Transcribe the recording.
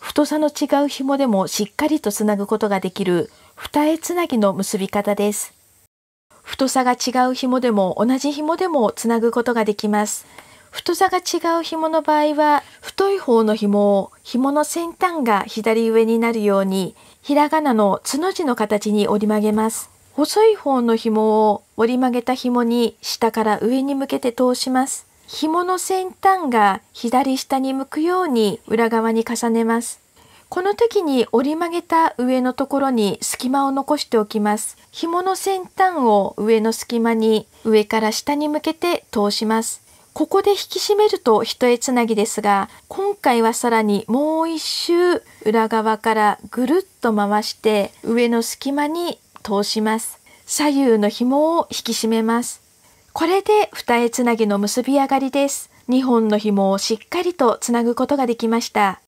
太さの違う紐でもしっかりとつなぐことができる二重つなぎの結び方です。太さが違う紐でも同じ紐でもつなぐことができます。太さが違う紐の場合は太い方の紐を紐の先端が左上になるようにひらがなのつの字の形に折り曲げます。細い方の紐を折り曲げた紐に下から上に向けて通します。紐の先端が左下に向くように裏側に重ねます。この時に折り曲げた上のところに隙間を残しておきます。紐の先端を上の隙間に上から下に向けて通します。ここで引き締めると一重つなぎですが、今回はさらにもう一周裏側からぐるっと回して上の隙間に通します。左右の紐を引き締めます。これで二重つなぎの結び上がりです。2本の紐をしっかりとつなぐことができました。